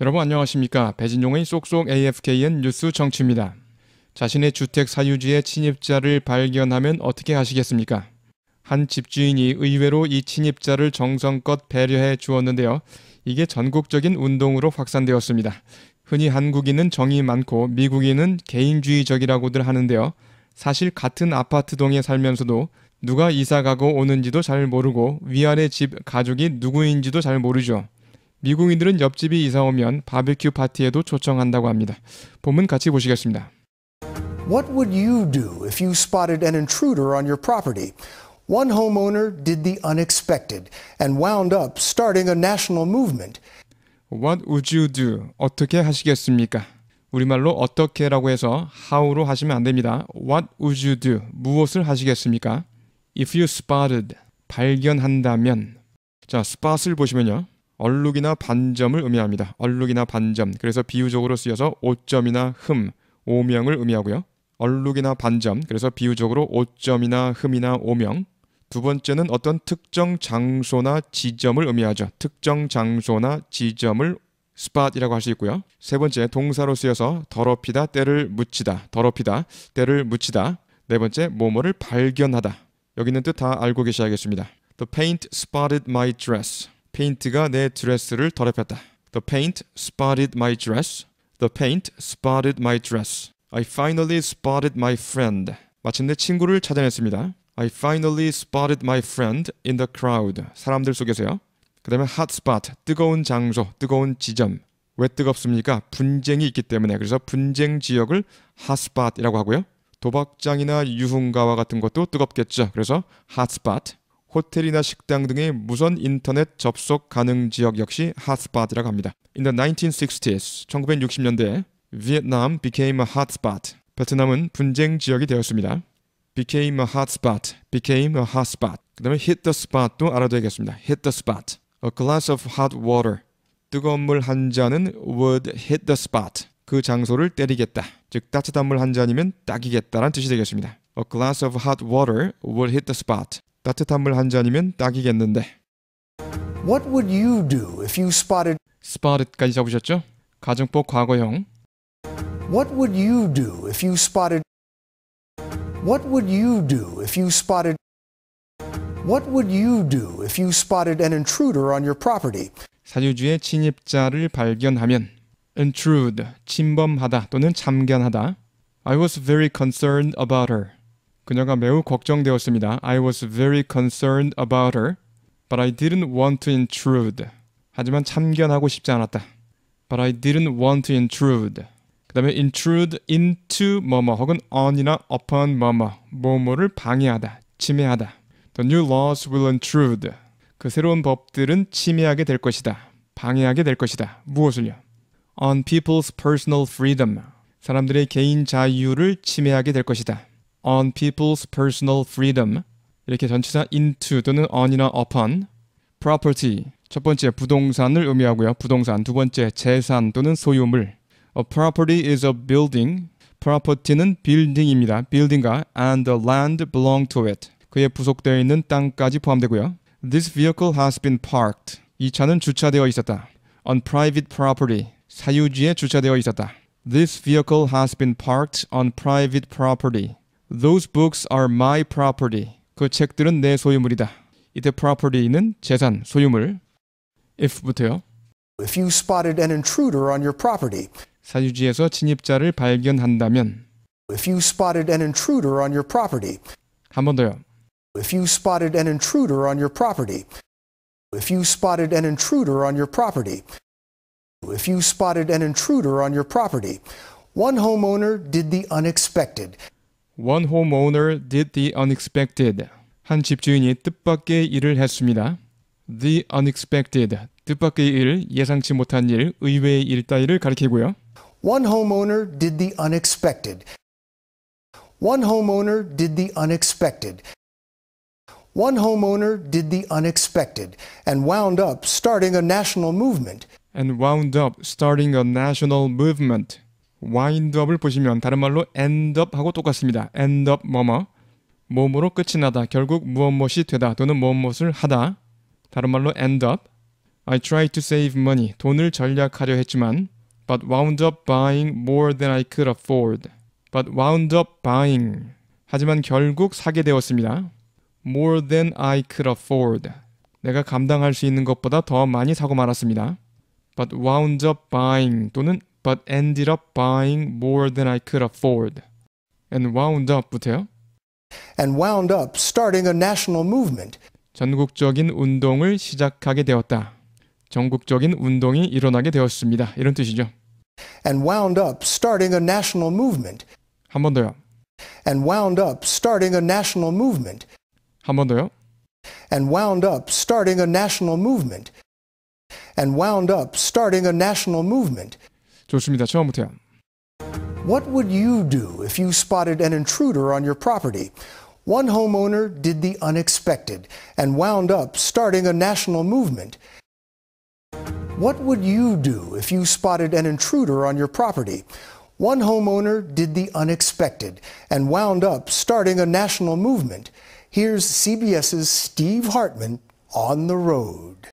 여러분 안녕하십니까. 배진용의 쏙쏙 AFKN 뉴스 정치입니다. 자신의 주택 사유지에 침입자를 발견하면 어떻게 하시겠습니까? 한 집주인이 의외로 이 침입자를 정성껏 배려해 주었는데요. 이게 전국적인 운동으로 확산되었습니다. 흔히 한국인은 정이 많고 미국인은 개인주의적이라고들 하는데요. 사실 같은 아파트 동에 살면서도 누가 이사 가고 오는지도 잘 모르고 위아래 집 가족이 누구인지도 잘 모르죠. 미국인들은 옆집이 이사 오면 바베큐 파티에도 초청한다고 합니다. 봄은 같이 보시겠습니다. What would you do if you spotted an intruder on your property? One homeowner did the unexpected and wound up starting a national movement. What would you do? 어떻게 하시겠습니까? 우리말로 어떻게라고 해서 how로 하시면 안 됩니다. What would you do? 무엇을 하시겠습니까? If you spotted 발견한다면 자, spot을 보시면요. 얼룩이나 반점을 의미합니다. 얼룩이나 반점. 그래서 비유적으로 쓰여서 오점이나 흠, 오명을 의미하고요. 얼룩이나 반점. 그래서 비유적으로 오점이나 흠이나 오명. 두 번째는 어떤 특정 장소나 지점을 의미하죠. 특정 장소나 지점을 spot이라고 할 수 있고요. 세 번째 동사로 쓰여서 더럽히다, 때를 묻히다, 더럽히다, 때를 묻히다. 네 번째 뭐뭐를 발견하다. 여기 있는 뜻 다 알고 계셔야겠습니다. The paint spotted my dress. 페인트가 내 드레스를 더럽혔다. The paint spotted my dress. The paint spotted my dress. I finally spotted my friend. 마침내 친구를 찾아냈습니다. I finally spotted my friend in the crowd. 사람들 속에서요. 그 다음에 hot spot, 뜨거운 장소, 뜨거운 지점. 왜 뜨겁습니까? 분쟁이 있기 때문에. 그래서 분쟁 지역을 hot spot이라고 하고요. 도박장이나 유흥가와 같은 것도 뜨겁겠죠. 그래서 hot spot. 호텔이나 식당 등의 무선 인터넷 접속 가능 지역 역시 핫스팟이라고 합니다. In the 1960s, 1960년대 Vietnam became a hotspot. 베트남은 분쟁 지역이 되었습니다. became a hotspot, became a hotspot. 그 다음에 hit the spot도 알아둬야겠습니다. hit the spot. A glass of hot water. 뜨거운 물 한 잔은 would hit the spot. 그 장소를 때리겠다. 즉 따뜻한 물 한 잔이면 딱이겠다란 뜻이 되겠습니다. A glass of hot water would hit the spot. 따뜻한 물 한 잔이면 딱이겠는데. What would you do if you spotted spoted까지 잡으셨죠? 가정법 과거형. What would you do if you spotted What would you do if you spotted What would you do if you spotted an intruder on your property? 사유주의 침입자를 발견하면 intrude 침범하다 또는 참견하다. I was very concerned about her. 그녀가 매우 걱정되었습니다. I was very concerned about her, but I didn't want to intrude. 하지만 참견하고 싶지 않았다. But I didn't want to intrude. 그 다음에 intrude into 뭐뭐 혹은 on이나 upon 뭐뭐 뭐뭐를 방해하다, 침해하다. The new laws will intrude. 그 새로운 법들은 침해하게 될 것이다. 방해하게 될 것이다. 무엇을요? On people's personal freedom. 사람들의 개인 자유를 침해하게 될 것이다. on people's personal freedom 이렇게 전치사 into 또는 on이나 upon property 첫 번째 부동산을 의미하고요. 부동산 두 번째 재산 또는 소유물 A property is a building property는 빌딩입니다. b u i i l d n g 과 and the land belong to it 그에 부속되어 있는 땅까지 포함되고요. This vehicle has been parked 이 차는 주차되어 있었다. On private property 사유지에 주차되어 있었다. This vehicle has been parked on private property Those books are my property. 그 책들은 내 소유물이다. 이때 property는 재산, 소유물. if부터요. If you spotted an intruder on your property. 사유지에서 침입자를 발견한다면 If you spotted an intruder on your property. 한 번 더요. If you spotted an intruder on your property. If you spotted an intruder on your property. If you spotted an intruder on your property. One homeowner did the unexpected. One homeowner did the unexpected. 한 집주인이 뜻밖의 일을 했습니다. The unexpected. 뜻밖의 일, 예상치 못한 일, 의외의 일 따위를 가리키고요. One homeowner did the unexpected. One homeowner did the unexpected. One homeowner did the unexpected and wound up starting a national movement. And wound up starting a national movement. 와인드업을 보시면 다른 말로 endup하고 똑같습니다. endup 뭐뭐 몸으로 끝이 나다 결국 무엇무엇이 되다 또는 무엇무엇을 하다 다른 말로 endup I tried to save money 돈을 전략하려 했지만 but wound up buying more than I could afford but wound up buying 하지만 결국 사게 되었습니다. more than I could afford 내가 감당할 수 있는 것보다 더 많이 사고 말았습니다. but wound up buying 또는 but ended up buying more than I could afford. and wound up부터요. and wound up starting a national movement. 전국적인 운동을 시작하게 되었다. 전국적인 운동이 일어나게 되었습니다. 이런 뜻이죠. and wound up starting a national movement. 한 번 더요. and wound up starting a national movement. 한 번 더요. and wound up starting a national movement. and wound up starting a national movement. 좋습니다. 처음부터요. What would you do if you spotted an intruder on your property? One homeowner did the unexpected and wound up starting a national movement. What would you do if you spotted an intruder on your property? One homeowner did the unexpected and wound up starting a national movement. Here's CBS's Steve Hartman on the road.